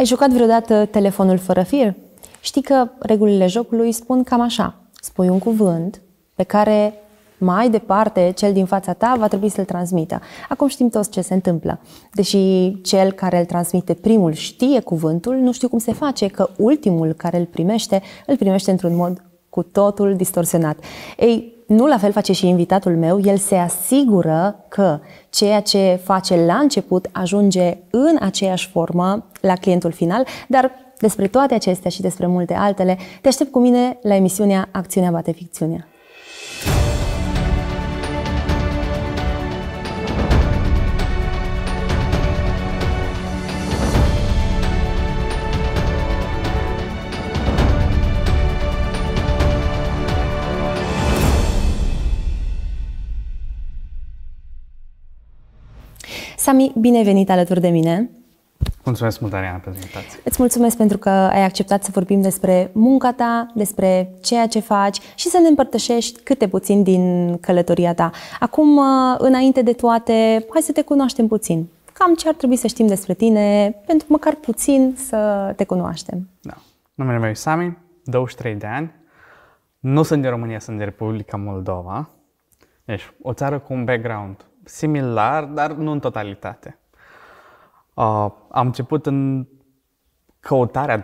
Ai jucat vreodată telefonul fără fir? Știi că regulile jocului spun cam așa. Spui un cuvânt pe care mai departe cel din fața ta va trebui să-l transmită. Acum știm toți ce se întâmplă. Deși cel care îl transmite primul știe cuvântul, nu știu cum se face că ultimul care îl primește, îl primește într-un mod cu totul distorsionat. Ei, nu la fel face și invitatul meu, el se asigură că ceea ce face la început ajunge în aceeași formă la clientul final, dar despre toate acestea și despre multe altele, te aștept cu mine la emisiunea Acțiunea bate ficțiunea. Sami, bine venit alături de mine! Mulțumesc mult, Ariana, pentru invitație. Îți mulțumesc pentru că ai acceptat să vorbim despre munca ta, despre ceea ce faci și să ne împărtășești câte puțin din călătoria ta. Acum, uh, înainte de toate, hai să te cunoaștem puțin. Cam ce ar trebui să știm despre tine, pentru măcar puțin să te cunoaștem. Da. Numele meu e Sami, 23 de ani. Nu sunt din România, sunt din Republica Moldova. Deci, o țară cu un background similar, dar nu în totalitate. Uh, am început în căutarea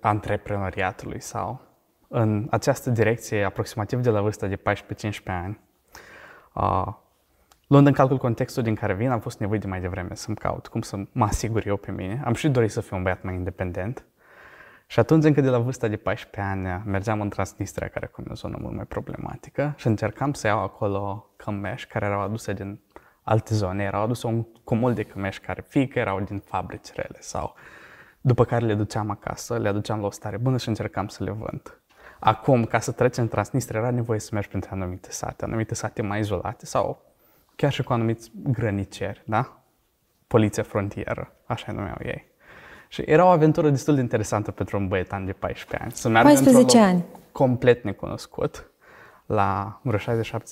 antreprenoriatului sau în această direcție aproximativ de la vârsta de 14-15 ani. Uh, luând în calcul contextul din care vin, am fost nevoit de mai devreme să-mi caut cum să mă asigur eu pe mine. Am și dorit să fiu un băiat mai independent. Și atunci, încă de la vârsta de 14 ani, mergeam în Transnistria, care acum e o zonă mult mai problematică, și încercam să iau acolo cămeși care erau aduse din alte zone. Erau aduse un cumul de cămeși care fie că erau din fabrici rele sau după care le duceam acasă, le aduceam la o stare bună și încercam să le vând. Acum, ca să treci în Transnistria, era nevoie să mergi printre anumite sate, anumite sate mai izolate sau chiar și cu anumiți grăniceri, da? Poliția frontieră, așa numeau ei. Și era o aventură destul de interesantă pentru un băietan de 14 ani. Să meargă 14 ani. complet necunoscut, la vreo 60-70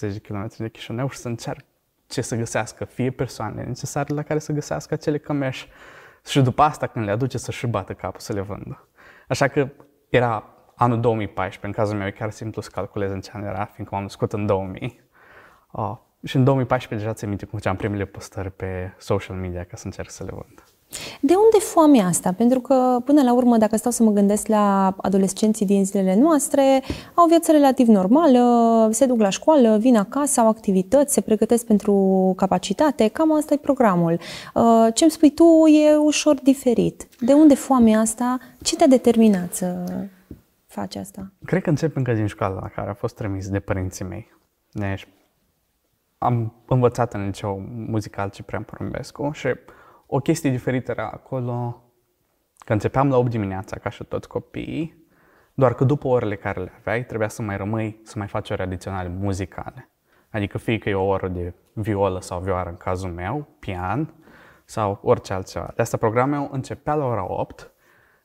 de km de Chișinău și să încerc ce să găsească, fie persoanele necesare la care să găsească acele cămeși și după asta când le aduce să-și bată capul să le vândă. Așa că era anul 2014, în cazul meu e chiar simplu să calculez în ce an era, fiindcă m-am născut în 2000. Uh, ah, și în 2014 deja ți minte cum făceam primele postări pe social media ca să încerc să le vând. De unde foamea asta? Pentru că, până la urmă, dacă stau să mă gândesc la adolescenții din zilele noastre, au viață relativ normală, se duc la școală, vin acasă, au activități, se pregătesc pentru capacitate, cam asta e programul. Uh, Ce îmi spui tu e ușor diferit. De unde foamea asta? Ce te-a determinat să faci asta? Cred că încep încă din școala la care a fost trimis de părinții mei. Deci, am învățat în liceu muzical Ciprian Porumbescu și o chestie diferită era acolo, că începeam la 8 dimineața, ca și toți copiii, doar că după orele care le aveai, trebuia să mai rămâi să mai faci ore adiționale muzicale. Adică fie că e o oră de violă sau vioară în cazul meu, pian sau orice altceva. De asta programul începea la ora 8,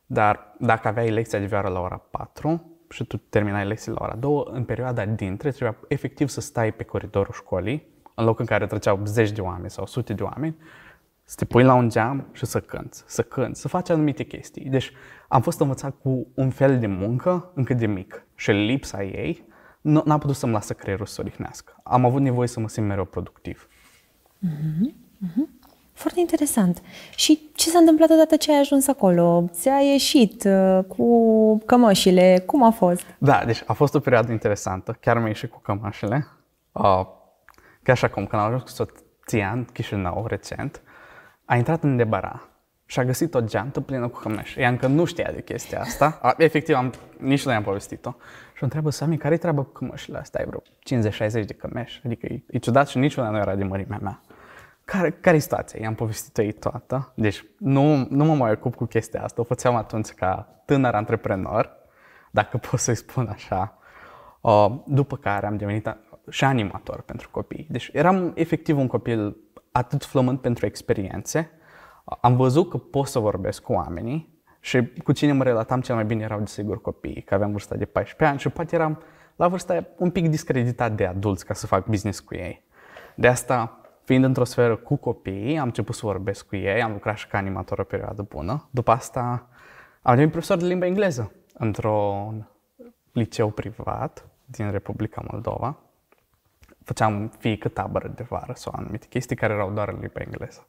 dar dacă aveai lecția de vioară la ora 4 și tu terminai lecția la ora 2, în perioada dintre trebuia efectiv să stai pe coridorul școlii, în loc în care treceau zeci de oameni sau sute de oameni, să te pui la un geam și să cânți, să cânți, să faci anumite chestii. Deci am fost învățat cu un fel de muncă încă de mic și lipsa ei n-a putut să-mi lasă creierul să odihnească. Am avut nevoie să mă simt mereu productiv. Mm-hmm. Mm-hmm. Foarte interesant. Și ce s-a întâmplat odată ce ai ajuns acolo? Ți-a ieșit uh, cu cămășile? Cum a fost? Da, deci a fost o perioadă interesantă. Chiar mi-a ieșit cu cămășile. Uh, chiar și acum, când am ajuns cu soția în Chișinău recent, a intrat în debara și a găsit o geantă plină cu hămeș. Ea încă nu știa de chestia asta. A, efectiv, am, nici i am povestit-o. Și o întreabă Sami, care-i treaba cu cămășile astea? Ai vreo 50-60 de cămeși? Adică e, e ciudat și niciuna nu era de mărimea mea. Care, care-i situația? I-am povestit-o ei toată. Deci nu, nu mă mai ocup cu chestia asta. O făceam atunci ca tânăr antreprenor, dacă pot să-i spun așa. Uh, după care am devenit și animator pentru copii. Deci eram efectiv un copil atât flămând pentru experiențe, am văzut că pot să vorbesc cu oamenii și cu cine mă relatam cel mai bine erau desigur copiii, că aveam vârsta de 14 ani și poate eram la vârsta un pic discreditat de adulți ca să fac business cu ei. De asta, fiind într-o sferă cu copiii, am început să vorbesc cu ei, am lucrat și ca animator o perioadă bună. După asta am devenit profesor de limba engleză într-un liceu privat din Republica Moldova făceam fie cât tabără de vară sau anumite chestii care erau doar în limba engleză.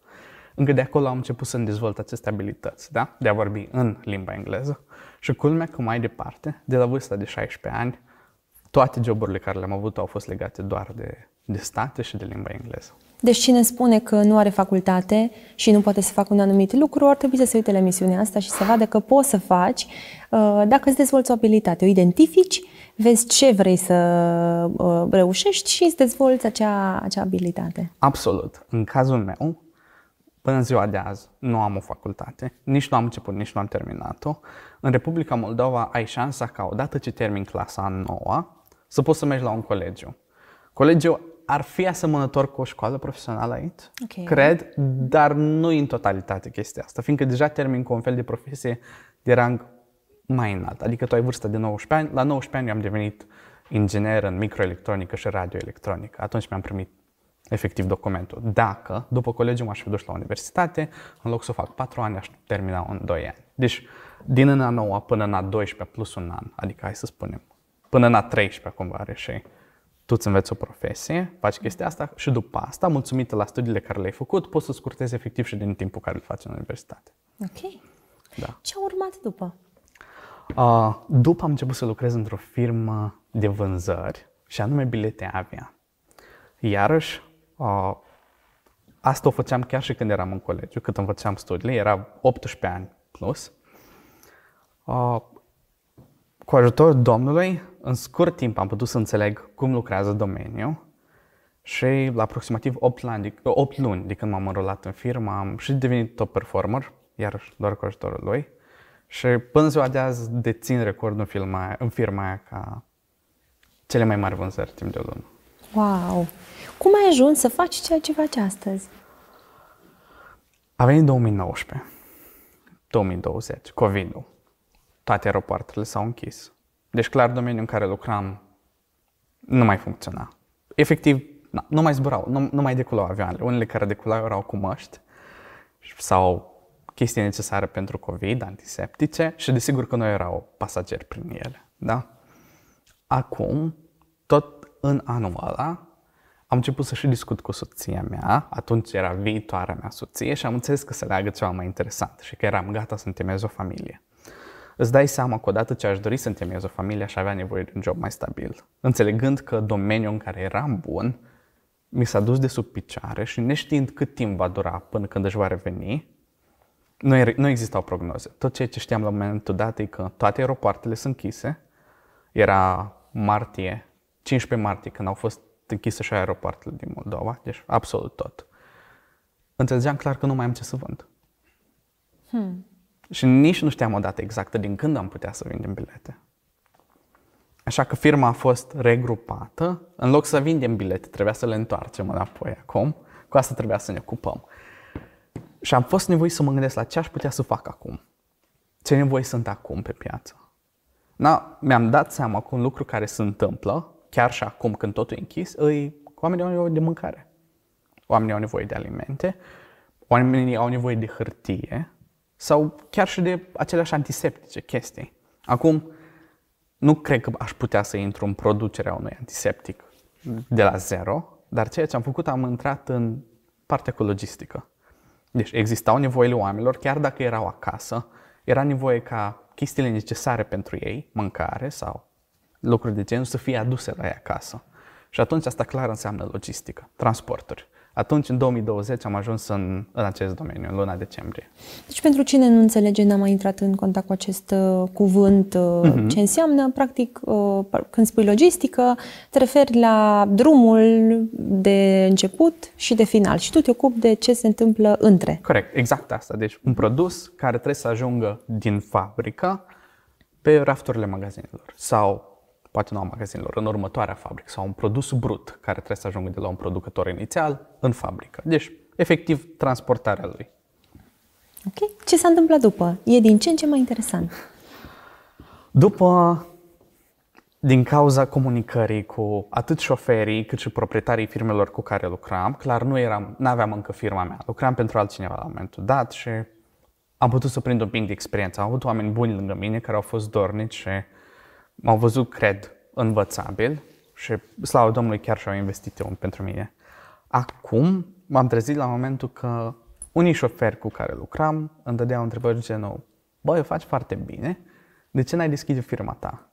Încă de acolo am început să-mi dezvolt aceste abilități, da? de a vorbi în limba engleză. Și culmea că mai departe, de la vârsta de 16 ani, toate joburile care le-am avut au fost legate doar de de state și de limba engleză. Deci cine spune că nu are facultate și nu poate să facă un anumit lucru, ar trebui să se uite la misiunea asta și să vadă că poți să faci uh, dacă îți dezvolți o abilitate. O identifici, vezi ce vrei să uh, reușești și îți dezvolți acea, acea abilitate. Absolut. În cazul meu, până în ziua de azi, nu am o facultate, nici nu am început, nici nu am terminat-o. În Republica Moldova ai șansa ca odată ce termin clasa a noua, să poți să mergi la un colegiu. Colegiul ar fi asemănător cu o școală profesională aici, okay. cred, dar nu în totalitate chestia asta, fiindcă deja termin cu un fel de profesie de rang mai înalt. Adică tu ai vârsta de 19 ani, la 19 ani eu am devenit inginer în microelectronică și radioelectronică. Atunci mi-am primit efectiv documentul. Dacă, după colegiu m-aș fi dus la universitate, în loc să fac 4 ani, aș termina în 2 ani. Deci, din în a 9 până în a 12 plus un an, adică hai să spunem, până în a 13 cumva are și tu îți înveți o profesie, faci chestia asta și după asta, mulțumită la studiile care le-ai făcut, poți să scurtezi efectiv și din timpul care îl faci în universitate. Ok. Da. Ce a urmat după? Uh, după am început să lucrez într-o firmă de vânzări și anume bilete avia. Iarăși, uh, asta o făceam chiar și când eram în colegiu, când îmi făceam studiile, era 18 ani plus. Uh, cu ajutorul Domnului în scurt timp am putut să înțeleg cum lucrează domeniul și la aproximativ 8 luni, 8 luni de când m-am înrolat în firmă am și devenit top performer, iar doar cu ajutorul lui. Și până ziua de azi dețin recordul în, firma, în firma aia ca cele mai mari vânzări timp de o lună. Wow! Cum ai ajuns să faci ceea ce faci astăzi? A venit 2019, 2020, COVID-ul. Toate aeroportele s-au închis. Deci clar domeniul în care lucram nu mai funcționa. Efectiv, na, nu mai zburau, nu, nu mai deculau avioanele. Unele care deculau erau cu măști sau chestii necesare pentru COVID, antiseptice și desigur că noi erau pasageri prin ele. Da? Acum, tot în anul ăla, am început să și discut cu soția mea, atunci era viitoarea mea soție și am înțeles că se leagă ceva mai interesant și că eram gata să întemeiez o familie îți dai seama că odată ce aș dori să întemeiez o familie, aș avea nevoie de un job mai stabil. Înțelegând că domeniul în care eram bun mi s-a dus de sub picioare și neștiind cât timp va dura până când își va reveni, nu, er- nu existau prognoze. Tot ceea ce știam la momentul dat e că toate aeropoartele sunt închise. Era martie, 15 martie, când au fost închise și aeropoartele din Moldova, deci absolut tot. Înțelegeam clar că nu mai am ce să vând. Hmm. Și nici nu știam o dată exactă din când am putea să vindem bilete. Așa că firma a fost regrupată. În loc să vindem bilete, trebuia să le întoarcem înapoi acum. Cu asta trebuia să ne ocupăm. Și am fost nevoit să mă gândesc la ce aș putea să fac acum. Ce nevoi sunt acum pe piață. Na, mi-am dat seama că un lucru care se întâmplă, chiar și acum când totul e închis, îi, oamenii au nevoie de mâncare. Oamenii au nevoie de alimente, oamenii au nevoie de hârtie, sau chiar și de aceleași antiseptice chestii. Acum, nu cred că aș putea să intru în producerea unui antiseptic de la zero, dar ceea ce am făcut, am intrat în partea cu logistică. Deci existau nevoile oamenilor, chiar dacă erau acasă, era nevoie ca chestiile necesare pentru ei, mâncare sau lucruri de genul, să fie aduse la ei acasă. Și atunci asta clar înseamnă logistică, transporturi. Atunci, în 2020, am ajuns în, în acest domeniu, în luna decembrie. Deci, pentru cine nu înțelege, n am mai intrat în contact cu acest uh, cuvânt, uh, mm-hmm. ce înseamnă, practic, uh, când spui logistică, te referi la drumul de început și de final și tu te ocupi de ce se întâmplă între. Corect, exact asta. Deci, un produs care trebuie să ajungă din fabrică pe rafturile magazinelor sau poate nu a magazinelor, în următoarea fabrică sau un produs brut care trebuie să ajungă de la un producător inițial în fabrică. Deci, efectiv, transportarea lui. Ok. Ce s-a întâmplat după? E din ce în ce mai interesant. După, din cauza comunicării cu atât șoferii cât și proprietarii firmelor cu care lucram, clar nu eram, aveam încă firma mea, lucram pentru altcineva la momentul dat și am putut să prind un pic de experiență. Am avut oameni buni lângă mine care au fost dornici și m-au văzut, cred, învățabil și slavă Domnului chiar și-au investit eu pentru mine. Acum m-am trezit la momentul că unii șoferi cu care lucram îmi dădeau întrebări genul Băi, o faci foarte bine, de ce n-ai deschide firma ta?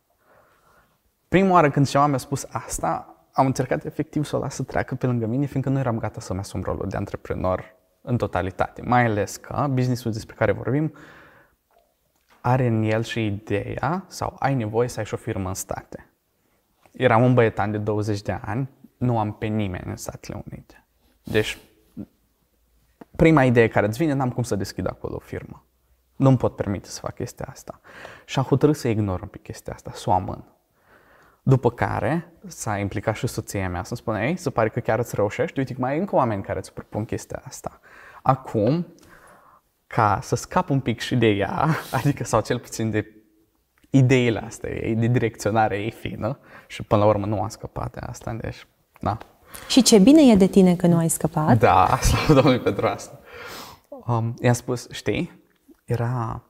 Prima oară când ceva mi-a spus asta, am încercat efectiv să o las să treacă pe lângă mine, fiindcă nu eram gata să-mi asum rolul de antreprenor în totalitate. Mai ales că businessul despre care vorbim are în el și ideea sau ai nevoie să ai și o firmă în state. Eram un băietan de 20 de ani, nu am pe nimeni în Statele Unite. Deci, prima idee care îți vine, n-am cum să deschid acolo o firmă. Nu-mi pot permite să fac chestia asta. Și am hotărât să ignor un pic chestia asta, să o amân. După care s-a implicat și soția mea să-mi spune, ei, se pare că chiar îți reușești, uite că mai e încă oameni care îți propun chestia asta. Acum ca să scap un pic și de ea, adică sau cel puțin de ideile astea ei, de direcționare ei fină și până la urmă nu am scăpat de asta, deci, da. Și ce bine e de tine că nu ai scăpat. Da, slavă Domnului pentru asta. Um, i-am spus, știi, era,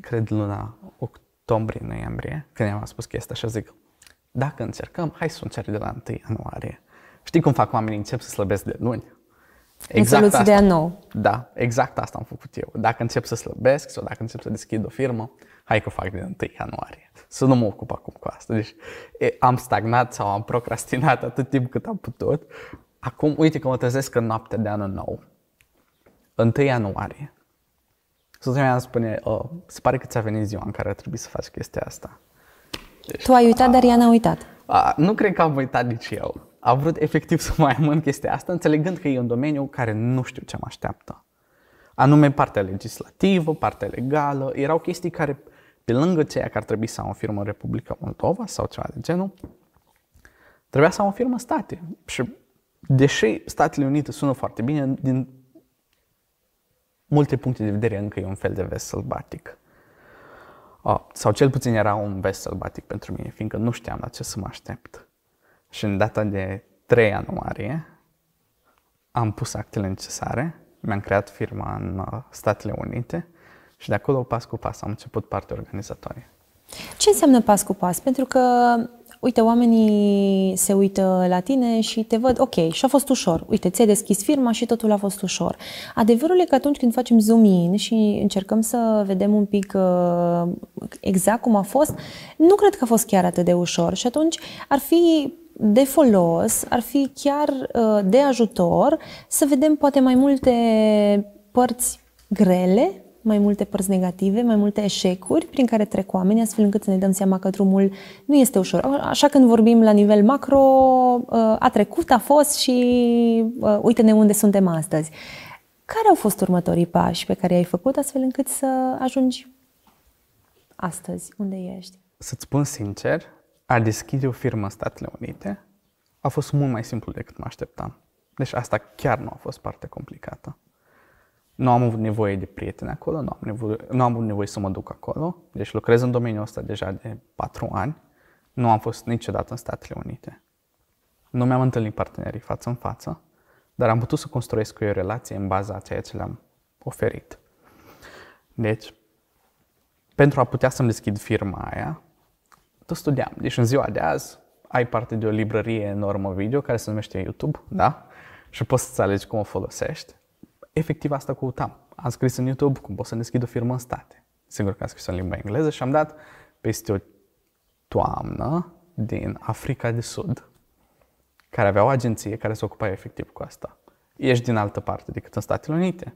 cred, luna octombrie, noiembrie, când i-am spus chestia și zic, dacă încercăm, hai să încerc de la 1 ianuarie. Știi cum fac oamenii, încep să slăbesc de luni. Exact în soluții asta. de a nou. Da, exact asta am făcut eu. Dacă încep să slăbesc sau dacă încep să deschid o firmă, hai că o fac din 1 ianuarie. Să nu mă ocup acum cu asta. Deci e, am stagnat sau am procrastinat atât timp cât am putut. Acum, uite că mă trezesc în noaptea de anul nou. 1 ianuarie. Soția mea spune, oh, se pare că ți-a venit ziua în care ar trebui să faci chestia asta. Deci, tu ai uitat, a, dar ea n-a uitat. A, nu cred că am uitat nici eu a vrut efectiv să mai amând chestia asta, înțelegând că e un domeniu care nu știu ce mă așteaptă. Anume partea legislativă, partea legală, erau chestii care, pe lângă ceea că ar trebui să am o firmă în Republica Moldova sau ceva de genul, trebuia să am o firmă state. Și deși Statele Unite sună foarte bine, din multe puncte de vedere încă e un fel de vest sălbatic. Sau cel puțin era un vest sălbatic pentru mine, fiindcă nu știam la ce să mă aștept. Și în data de 3 ianuarie am pus actele necesare, mi-am creat firma în uh, Statele Unite și de acolo pas cu pas am început partea organizatorie. Ce înseamnă pas cu pas? Pentru că, uite, oamenii se uită la tine și te văd, ok, și a fost ușor. Uite, ți-ai deschis firma și totul a fost ușor. Adevărul e că atunci când facem zoom in și încercăm să vedem un pic uh, exact cum a fost, nu cred că a fost chiar atât de ușor. Și atunci ar fi de folos, ar fi chiar uh, de ajutor să vedem poate mai multe părți grele, mai multe părți negative, mai multe eșecuri prin care trec oamenii, astfel încât să ne dăm seama că drumul nu este ușor. Așa când vorbim la nivel macro, uh, a trecut, a fost și uh, uite-ne unde suntem astăzi. Care au fost următorii pași pe care i-ai făcut astfel încât să ajungi astăzi unde ești? Să-ți spun sincer, a deschide o firmă în Statele Unite a fost mult mai simplu decât mă așteptam. Deci asta chiar nu a fost parte complicată. Nu am avut nevoie de prieteni acolo, nu am, nevoie, nu am avut nevoie să mă duc acolo. Deci lucrez în domeniul ăsta deja de patru ani. Nu am fost niciodată în Statele Unite. Nu mi-am întâlnit partenerii față în față, dar am putut să construiesc cu o relație în baza a ceea ce le-am oferit. Deci, pentru a putea să-mi deschid firma aia, tu studiam. Deci în ziua de azi ai parte de o librărie enormă video care se numește YouTube, da? Și poți să-ți alegi cum o folosești. Efectiv asta căutam. Am scris în YouTube cum pot să deschid o firmă în state. Sigur că am scris în limba engleză și am dat peste o toamnă din Africa de Sud, care avea o agenție care se ocupa efectiv cu asta. Ești din altă parte decât în Statele Unite.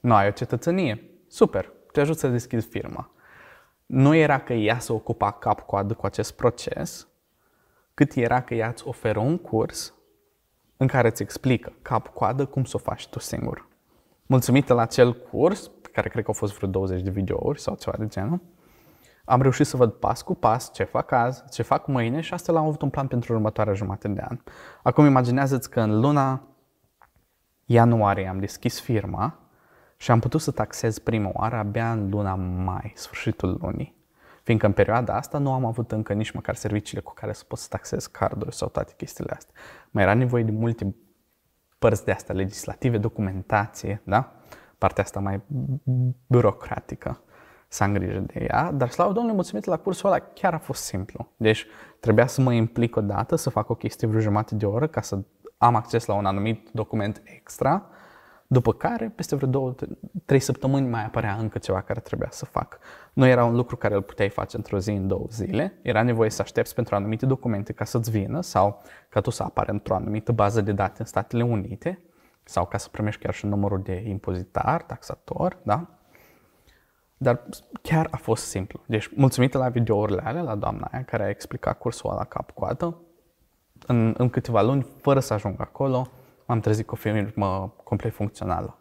Nu ai o cetățenie. Super, te ajut să deschizi firma nu era că ea se ocupa cap-coadă cu acest proces, cât era că ea îți oferă un curs în care îți explică cap-coadă cum să o faci tu singur. Mulțumită la acel curs, care cred că au fost vreo 20 de videouri sau ceva de genul, am reușit să văd pas cu pas ce fac azi, ce fac mâine și astfel am avut un plan pentru următoarea jumătate de an. Acum imaginează-ți că în luna ianuarie am deschis firma și am putut să taxez prima oară abia în luna mai, sfârșitul lunii. Fiindcă în perioada asta nu am avut încă nici măcar serviciile cu care să pot să taxez carduri sau toate chestiile astea. Mai era nevoie de multe părți de astea legislative, documentație, da? Partea asta mai burocratică s-a îngrijit de ea, dar slavă Domnului, mulțumit la cursul ăla chiar a fost simplu. Deci trebuia să mă implic o dată, să fac o chestie vreo jumătate de oră ca să am acces la un anumit document extra după care, peste vreo două, trei săptămâni mai apărea încă ceva care trebuia să fac. Nu era un lucru care îl puteai face într-o zi, în două zile. Era nevoie să aștepți pentru anumite documente ca să-ți vină sau ca tu să apare într-o anumită bază de date în Statele Unite sau ca să primești chiar și numărul de impozitar, taxator, da? Dar chiar a fost simplu. Deci, mulțumită la videourile alea, la doamna aia care a explicat cursul la cap-coadă, în, în câteva luni, fără să ajung acolo, m-am trezit cu o firmă complet funcțională.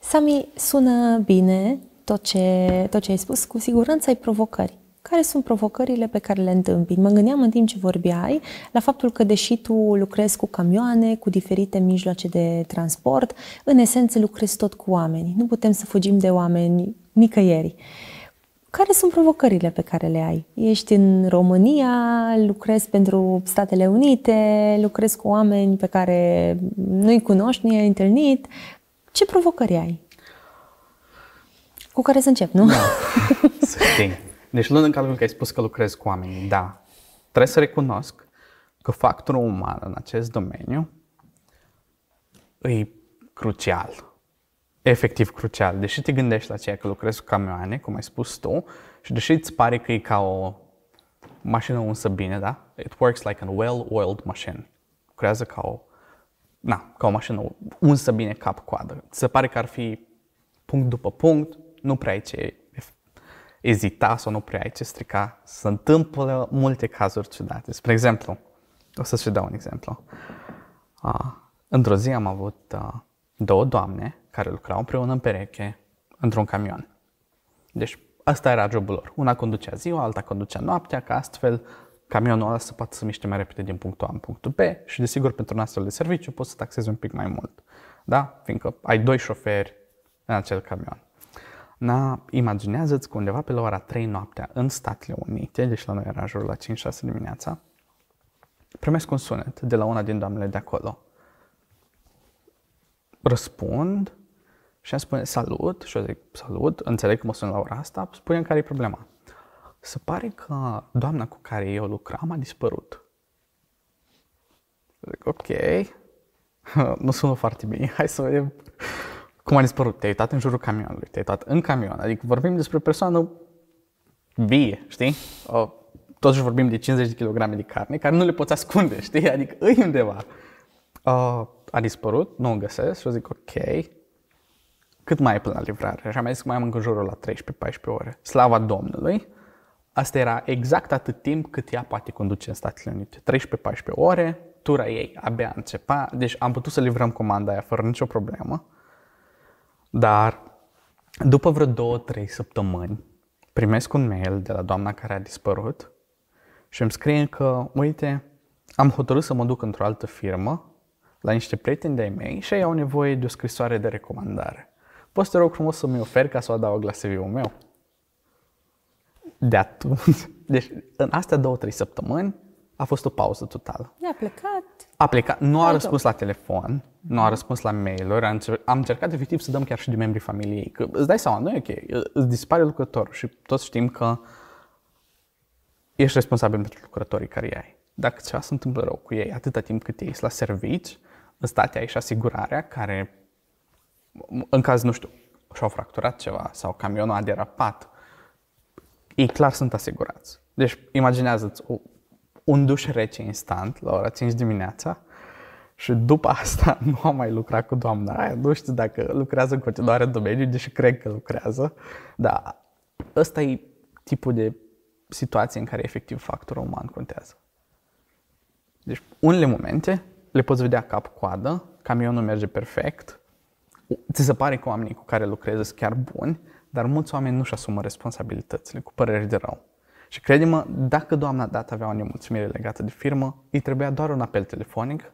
Sami, sună bine tot ce, tot ce ai spus. Cu siguranță ai provocări. Care sunt provocările pe care le întâmpini? Mă gândeam în timp ce vorbeai la faptul că, deși tu lucrezi cu camioane, cu diferite mijloace de transport, în esență lucrezi tot cu oameni. Nu putem să fugim de oameni nicăieri. Uh, care sunt provocările pe care le ai? Ești în România, lucrezi pentru Statele Unite, lucrezi cu oameni pe care nu-i cunoști, nu i-ai întâlnit. Ce provocări ai? Cu care să încep, nu? Da. Deci luând în calcul că ai spus că lucrezi cu oameni, da. Trebuie să recunosc că factorul uman în acest domeniu e crucial efectiv crucial. Deși te gândești la ceea că lucrezi cu camioane, cum ai spus tu, și deși îți pare că e ca o mașină unsă bine, da? It works like a well-oiled machine. Lucrează ca o, na, ca o mașină unsă bine cap-coadă. Ți se pare că ar fi punct după punct, nu prea ai ce ezita sau nu prea ai ce strica. Se întâmplă multe cazuri ciudate. Spre exemplu, o să-ți dau un exemplu. Uh, într-o zi am avut uh, două doamne care lucrau împreună în pereche într-un camion. Deci asta era jobul lor. Una conducea ziua, alta conducea noaptea, ca astfel camionul ăla să poată să miște mai repede din punctul A în punctul B și desigur pentru un astfel de serviciu poți să taxezi un pic mai mult. Da? Fiindcă ai doi șoferi în acel camion. Na, imaginează-ți că undeva pe la ora 3 noaptea în Statele Unite, deci la noi era în jurul la 5-6 dimineața, primesc un sunet de la una din doamnele de acolo. Răspund, și îmi spune salut și eu zic salut, înțeleg că mă sun la ora asta, spune care e problema. Se pare că doamna cu care eu lucram a dispărut. Zic, ok, nu sună foarte bine, hai să vedem cum a dispărut. Te-ai uitat în jurul camionului, te-ai uitat în camion, adică vorbim despre o persoană vie, știi? O, totuși vorbim de 50 de kg de carne care nu le poți ascunde, știi? Adică îi undeva. O, a dispărut, nu o găsesc și eu zic ok, cât mai până la livrare. Și am mai zis că mai am încă jurul la 13-14 ore. Slava Domnului! Asta era exact atât timp cât ea poate conduce în Statele Unite. 13-14 ore, tura ei abia începa, deci am putut să livrăm comanda aia fără nicio problemă. Dar după vreo două, trei săptămâni, primesc un mail de la doamna care a dispărut și îmi scrie că, uite, am hotărât să mă duc într-o altă firmă la niște prieteni de-ai mei și ei au nevoie de o scrisoare de recomandare. Poți să te rog frumos să mi oferi ca să o adaug la CV-ul meu? De atunci. Deci în astea două, trei săptămâni a fost o pauză totală. a plecat. A plecat, nu a răspuns la telefon, nu a răspuns la mail-uri, am, am încercat efectiv să dăm chiar și de membrii familiei, că îți dai seama, nu e ok, îți dispare lucrătorul și toți știm că ești responsabil pentru lucrătorii care ai. Dacă ceva se întâmplă rău cu ei, atâta timp cât ei la servici, în state ai și asigurarea care în caz, nu știu, și-au fracturat ceva sau camionul a derapat, ei clar sunt asigurați. Deci imaginează-ți un duș rece instant la ora 5 dimineața și după asta nu am mai lucrat cu doamna aia. Nu știu dacă lucrează în continuare în domeniu, deși cred că lucrează, dar ăsta e tipul de situație în care efectiv factorul uman contează. Deci unele momente le poți vedea cap-coadă, camionul merge perfect, ți se pare că oamenii cu care lucrezi sunt chiar buni, dar mulți oameni nu-și asumă responsabilitățile cu păreri de rău. Și crede-mă, dacă doamna dat avea o nemulțumire legată de firmă, îi trebuia doar un apel telefonic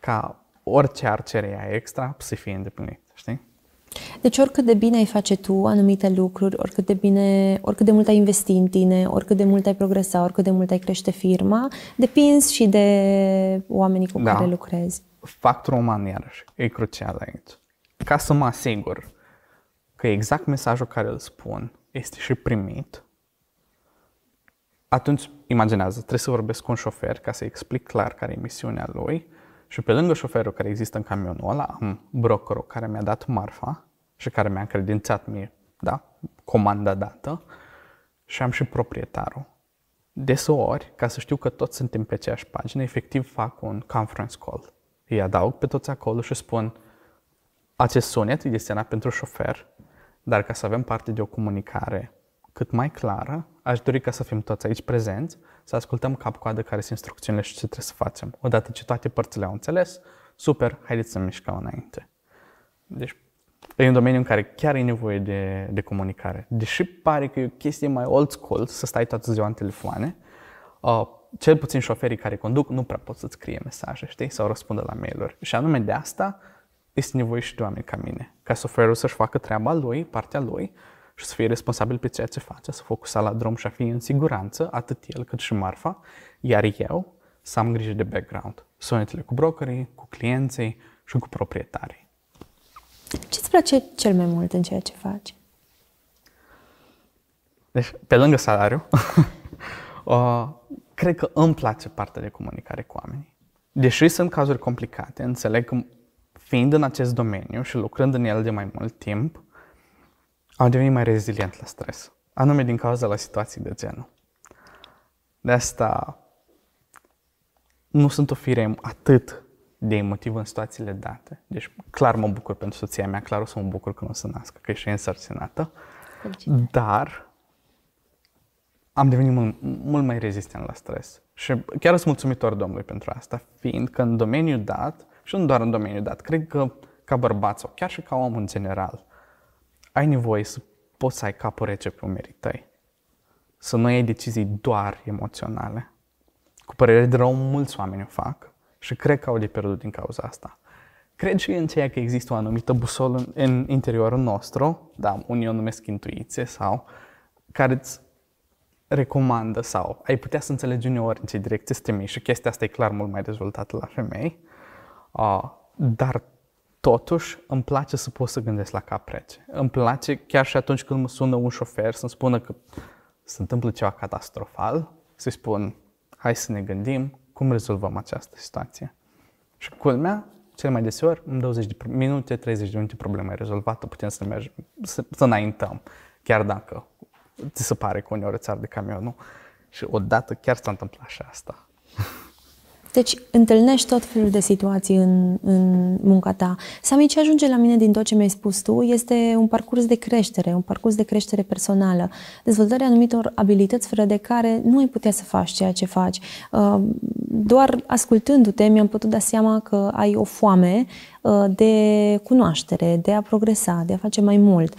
ca orice ar cere ea extra să fie îndeplinit, știi? Deci oricât de bine ai face tu anumite lucruri, oricât de bine, oricât de mult ai investi în tine, oricât de mult ai progresa, oricât de mult ai crește firma, depinzi și de oamenii cu da. care lucrezi. Factorul uman, iarăși, e crucial aici ca să mă asigur că exact mesajul care îl spun este și primit, atunci imaginează, trebuie să vorbesc cu un șofer ca să explic clar care e misiunea lui și pe lângă șoferul care există în camionul ăla am brokerul care mi-a dat marfa și care mi-a credințat mie, da, comanda dată și am și proprietarul. Deseori, ca să știu că toți suntem pe aceeași pagină, efectiv fac un conference call. Îi adaug pe toți acolo și spun, acest sunet e destinat pentru șofer, dar ca să avem parte de o comunicare cât mai clară, aș dori ca să fim toți aici prezenți, să ascultăm cap-coadă care sunt instrucțiunile și ce trebuie să facem. Odată ce toate părțile au înțeles, super, haideți să mișcăm înainte. Deci, e un domeniu în care chiar e nevoie de, de comunicare. Deși pare că e o chestie mai old school să stai toată ziua în telefoane, uh, cel puțin șoferii care conduc nu prea pot să-ți scrie mesaje, știi, sau răspundă la mail-uri. Și anume de asta, este nevoie și de oameni ca mine, ca soferul să-și facă treaba lui, partea lui, și să fie responsabil pe ceea ce face, să focusa la drum și a fi în siguranță, atât el cât și marfa, iar eu să am grijă de background, sunetele cu brokerii, cu clienții și cu proprietarii. ce îți place cel mai mult în ceea ce faci? Deci, pe lângă salariu, uh, cred că îmi place partea de comunicare cu oamenii. Deși sunt cazuri complicate, înțeleg că fiind în acest domeniu și lucrând în el de mai mult timp, am devenit mai rezilient la stres, anume din cauza la situații de genul. De asta nu sunt o fire atât de emotiv în situațiile date. Deci clar mă bucur pentru soția mea, clar o să mă bucur când o să nască, că e și însărcinată. Dar am devenit mult, mult mai rezistent la stres. Și chiar sunt mulțumitor Domnului pentru asta, fiindcă în domeniul dat, și nu doar în domeniul dat, cred că ca bărbat sau chiar și ca om în general, ai nevoie să poți să ai capul rece pe umerii tăi. Să nu iei decizii doar emoționale. Cu părere de rău, mulți oameni o fac și cred că au de pierdut din cauza asta. Cred și în ceea că există o anumită busolă în, în interiorul nostru, da, unii o numesc intuiție sau care îți recomandă sau ai putea să înțelegi uneori în ce direcție să te miști și chestia asta e clar mult mai dezvoltată la femei dar totuși îmi place să pot să gândesc la rece. Îmi place chiar și atunci când mă sună un șofer să-mi spună că se întâmplă ceva catastrofal, să-i spun, hai să ne gândim cum rezolvăm această situație. Și culmea, cel mai deseori, în 20 de minute, 30 de minute, problema e rezolvată, putem să, mergem, să, să înaintăm, chiar dacă ți se pare că uneori îți arde camionul. Și odată chiar s-a întâmplat și asta. Deci întâlnești tot felul de situații în, în munca ta. Sami, ce ajunge la mine din tot ce mi-ai spus tu este un parcurs de creștere, un parcurs de creștere personală, dezvoltarea anumitor abilități fără de care nu ai putea să faci ceea ce faci. Uh, doar ascultându-te mi-am putut da seama că ai o foame uh, de cunoaștere, de a progresa, de a face mai mult.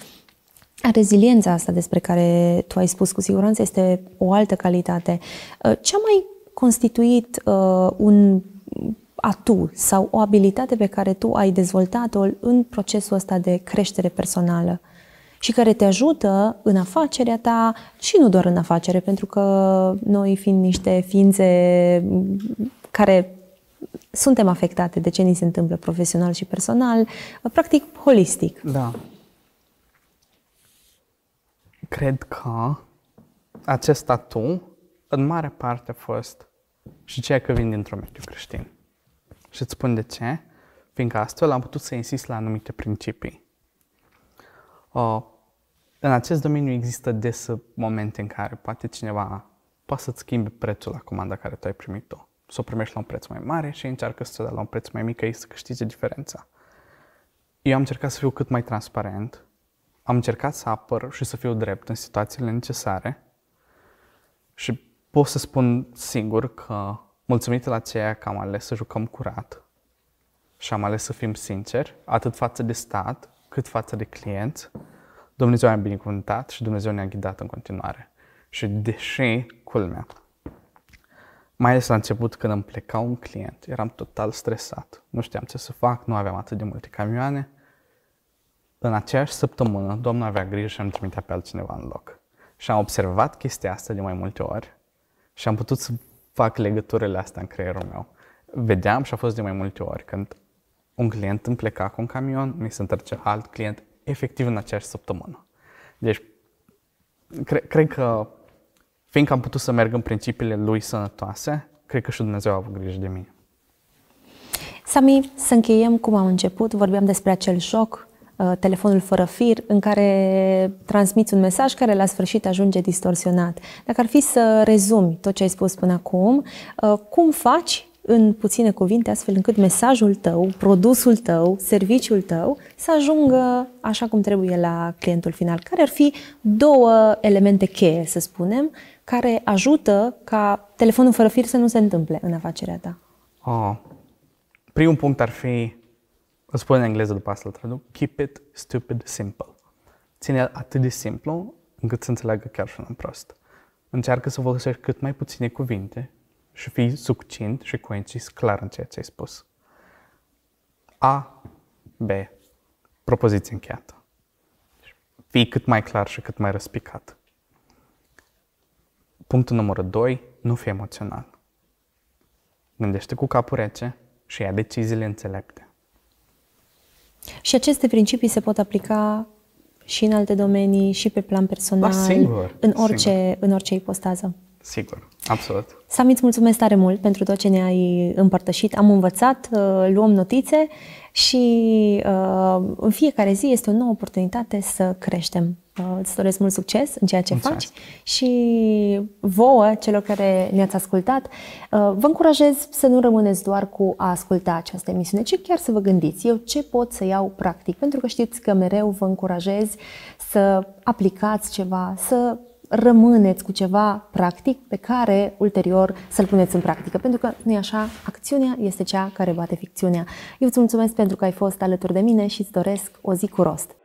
Reziliența asta despre care tu ai spus cu siguranță este o altă calitate. Uh, cea mai constituit uh, un atu sau o abilitate pe care tu ai dezvoltat-o în procesul ăsta de creștere personală și care te ajută în afacerea ta și nu doar în afacere, pentru că noi fiind niște ființe care suntem afectate de ce ni se întâmplă profesional și personal, practic holistic. Da. Cred că acest atu, în mare parte a fost și ceea că vin dintr-un mediu creștin. Și îți spun de ce, fiindcă astfel am putut să insist la anumite principii. Uh, în acest domeniu există des momente în care poate cineva poate să-ți schimbe prețul la comanda care tu ai primit-o. Să o primești la un preț mai mare și încearcă să o dea la un preț mai mic, ei să câștige diferența. Eu am încercat să fiu cât mai transparent, am încercat să apăr și să fiu drept în situațiile necesare și Pot să spun singur că mulțumit la ceea că am ales să jucăm curat și am ales să fim sinceri, atât față de stat, cât față de clienți, Dumnezeu ne-a binecuvântat și Dumnezeu ne-a ghidat în continuare. Și deși, culmea, mai ales la început când îmi pleca un client, eram total stresat. Nu știam ce să fac, nu aveam atât de multe camioane. În aceeași săptămână, Domnul avea grijă și am trimitea pe altcineva în loc. Și am observat chestia asta de mai multe ori și am putut să fac legăturile astea în creierul meu. Vedeam și a fost de mai multe ori când un client îmi pleca cu un camion, mi se întrece alt client efectiv în aceeași săptămână. Deci, cre- cred că fiindcă am putut să merg în principiile lui sănătoase, cred că și Dumnezeu a avut grijă de mine. Sami, să încheiem cum am început. Vorbeam despre acel șoc, Uh, telefonul fără fir, în care transmiți un mesaj care la sfârșit ajunge distorsionat. Dacă ar fi să rezumi tot ce ai spus până acum, uh, cum faci în puține cuvinte, astfel încât mesajul tău, produsul tău, serviciul tău să ajungă așa cum trebuie la clientul final. Care ar fi două elemente cheie, să spunem, care ajută ca telefonul fără fir să nu se întâmple în afacerea ta? Oh. Primul punct ar fi îl spun în engleză, după asta îl traduc. Keep it stupid simple. Ține atât de simplu încât să înțeleagă chiar și un prost. Încearcă să folosești cât mai puține cuvinte și fii succint și coincis clar în ceea ce ai spus. A, B, propoziție încheiată. Fii cât mai clar și cât mai răspicat. Punctul numărul 2, nu fi emoțional. Gândește cu capul rece și ia deciziile înțelepte. Și aceste principii se pot aplica și în alte domenii, și pe plan personal, ba, da, singur, în, orice, singur. în orice ipostază. Sigur, absolut. Sami, îți mulțumesc tare mult pentru tot ce ne-ai împărtășit. Am învățat, uh, luăm notițe și uh, în fiecare zi este o nouă oportunitate să creștem. Uh, îți doresc mult succes în ceea ce Mulțumesc. faci și vouă, celor care ne-ați ascultat, vă încurajez să nu rămâneți doar cu a asculta această emisiune, ci chiar să vă gândiți eu ce pot să iau practic, pentru că știți că mereu vă încurajez să aplicați ceva, să rămâneți cu ceva practic pe care ulterior să-l puneți în practică. Pentru că nu e așa, acțiunea este cea care bate ficțiunea. Eu îți mulțumesc pentru că ai fost alături de mine și îți doresc o zi cu rost.